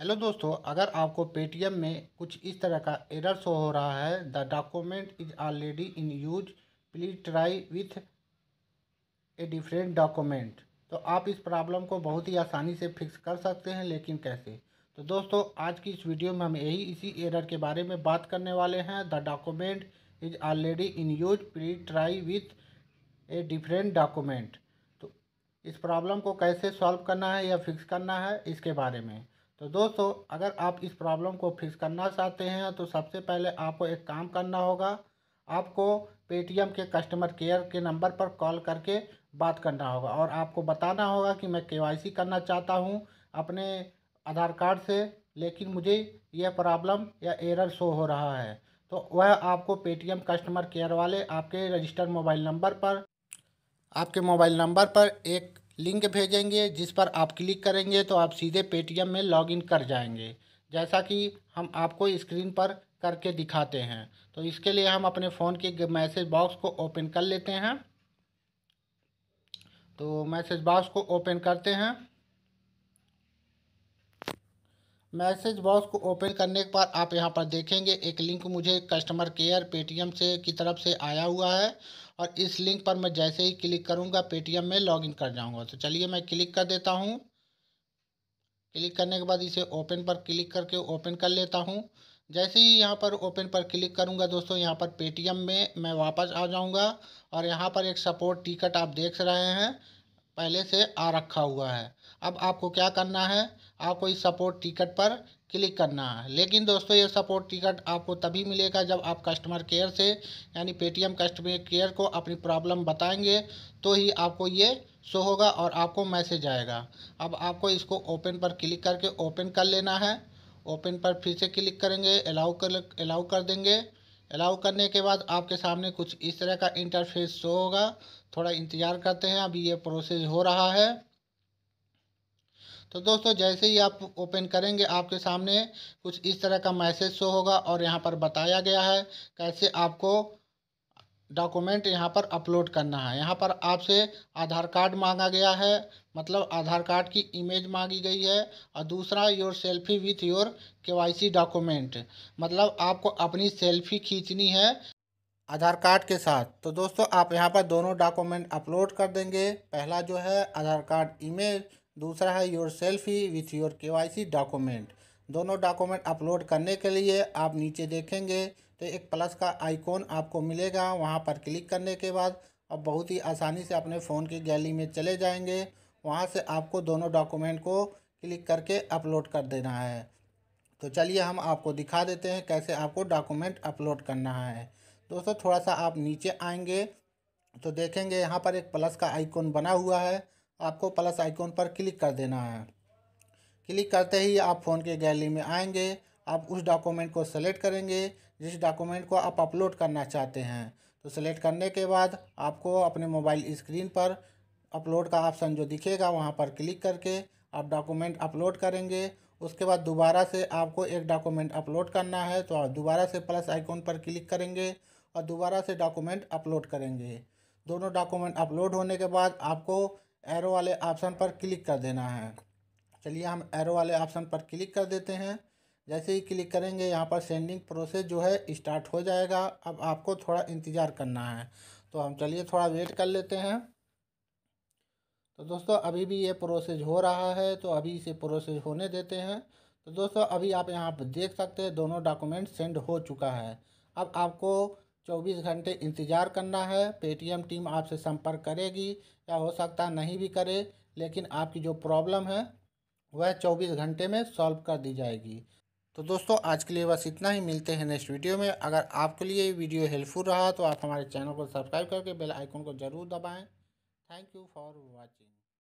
hello दोस्तों अगर आपको पेटीएम में कुछ इस तरह का एरर शो हो रहा है the document is already in use please try with a different document तो आप इस प्रॉब्लम को बहुत ही आसानी से फिक्स कर सकते हैं लेकिन कैसे तो दोस्तों आज की इस वीडियो में हम यही इसी एरर के बारे में बात करने वाले हैं the document is already in use please try with a different document तो इस प्रॉब्लम को कैसे सॉल्व करना है या फिक्स करना है इसके बारे में तो दोस्तों अगर आप इस प्रॉब्लम को फिक्स करना चाहते हैं तो सबसे पहले आपको एक काम करना होगा आपको पेटीएम के कस्टमर केयर के नंबर पर कॉल करके बात करना होगा और आपको बताना होगा कि मैं केवाईसी करना चाहता हूँ अपने आधार कार्ड से लेकिन मुझे यह प्रॉब्लम या एरर शो हो रहा है तो वह आपको पेटीएम कस्टमर केयर वाले आपके रजिस्टर्ड मोबाइल नंबर पर आपके मोबाइल नंबर पर एक लिंक भेजेंगे जिस पर आप क्लिक करेंगे तो आप सीधे पेटीएम में लॉगिन कर जाएंगे जैसा कि हम आपको स्क्रीन पर करके दिखाते हैं तो इसके लिए हम अपने फ़ोन के मैसेज बॉक्स को ओपन कर लेते हैं तो मैसेज बॉक्स को ओपन करते हैं मैसेज बॉक्स को ओपन करने के बाद आप यहां पर देखेंगे एक लिंक मुझे कस्टमर केयर पेटीएम से की तरफ से आया हुआ है और इस लिंक पर मैं जैसे ही क्लिक करूंगा पेटीएम में लॉगिन कर जाऊंगा तो चलिए मैं क्लिक कर देता हूं क्लिक करने के बाद इसे ओपन पर क्लिक करके ओपन कर लेता हूं जैसे ही यहाँ पर ओपन पर क्लिक करूँगा दोस्तों यहाँ पर पेटीएम में मैं वापस आ जाऊँगा और यहाँ पर एक सपोर्ट टिकट आप देख रहे हैं पहले से आ रखा हुआ है अब आपको क्या करना है आपको इस सपोर्ट टिकट पर क्लिक करना है लेकिन दोस्तों ये सपोर्ट टिकट आपको तभी मिलेगा जब आप कस्टमर केयर से यानी पेटीएम कस्टमर केयर को अपनी प्रॉब्लम बताएंगे तो ही आपको ये शो होगा और आपको मैसेज आएगा अब आपको इसको ओपन पर क्लिक करके ओपन कर लेना है ओपन पर फिर से क्लिक करेंगे अलाउ कर अलाउ कर देंगे अलाउ करने के बाद आपके सामने कुछ इस तरह का इंटरफेस शो होगा थोड़ा इंतज़ार करते हैं अभी ये प्रोसेस हो रहा है तो दोस्तों जैसे ही आप ओपन करेंगे आपके सामने कुछ इस तरह का मैसेज शो होगा और यहाँ पर बताया गया है कैसे आपको डॉक्यूमेंट यहाँ पर अपलोड करना है यहाँ पर आपसे आधार कार्ड मांगा गया है मतलब आधार कार्ड की इमेज मांगी गई है और दूसरा your selfie with your KYC document मतलब आपको अपनी सेल्फी खींचनी है आधार कार्ड के साथ तो दोस्तों आप यहाँ पर दोनों डॉक्यूमेंट अपलोड कर देंगे पहला जो है आधार कार्ड इमेज दूसरा है योर सेल्फी विथ योर के डॉक्यूमेंट दोनों डॉक्यूमेंट अपलोड करने के लिए आप नीचे देखेंगे तो एक प्लस का आइकॉन आपको मिलेगा वहाँ पर क्लिक करने के बाद आप बहुत ही आसानी से अपने फ़ोन की गैली में चले जाएंगे वहाँ से आपको दोनों डॉक्यूमेंट को क्लिक करके अपलोड कर देना है तो चलिए हम आपको दिखा देते हैं कैसे आपको डॉक्यूमेंट अपलोड करना है दोस्तों थोड़ा सा आप नीचे आएंगे तो देखेंगे यहाँ पर एक प्लस का आइकॉन बना हुआ है आपको प्लस आइकॉन पर क्लिक कर देना है क्लिक करते ही आप फ़ोन के गैलरी में आएंगे आप उस डॉक्यूमेंट को सेलेक्ट करेंगे जिस डॉक्यूमेंट को आप अपलोड करना चाहते हैं तो सेलेक्ट करने के बाद आपको अपने मोबाइल स्क्रीन पर अपलोड का ऑप्शन जो दिखेगा वहाँ पर क्लिक करके आप डॉक्यूमेंट अपलोड करेंगे उसके बाद दोबारा से आपको एक डॉक्यूमेंट अपलोड करना है तो आप दोबारा से प्लस आइकॉन पर क्लिक करेंगे और दोबारा से डॉक्यूमेंट अपलोड करेंगे दोनों डॉक्यूमेंट अपलोड होने के बाद आपको एरो वाले ऑप्शन पर क्लिक कर देना है चलिए हम एरो वाले ऑप्शन पर क्लिक कर देते हैं जैसे ही क्लिक करेंगे यहाँ पर सेंडिंग प्रोसेस जो है स्टार्ट हो जाएगा अब आपको थोड़ा इंतज़ार करना है तो हम चलिए थोड़ा वेट कर लेते हैं तो दोस्तों अभी भी ये प्रोसेस हो रहा है तो अभी इसे प्रोसेस होने देते हैं तो दोस्तों अभी आप यहाँ पर देख सकते हैं दोनों डॉक्यूमेंट सेंड हो चुका है अब आपको 24 घंटे इंतज़ार करना है पेटीएम टीम आपसे संपर्क करेगी या हो सकता नहीं भी करे लेकिन आपकी जो प्रॉब्लम है वह चौबीस घंटे में सॉल्व कर दी जाएगी तो दोस्तों आज के लिए बस इतना ही मिलते हैं नेक्स्ट वीडियो में अगर आपके लिए ये वीडियो हेल्पफुल रहा तो आप हमारे चैनल को सब्सक्राइब करके बेल आइकन को ज़रूर दबाएँ थैंक यू फॉर वॉचिंग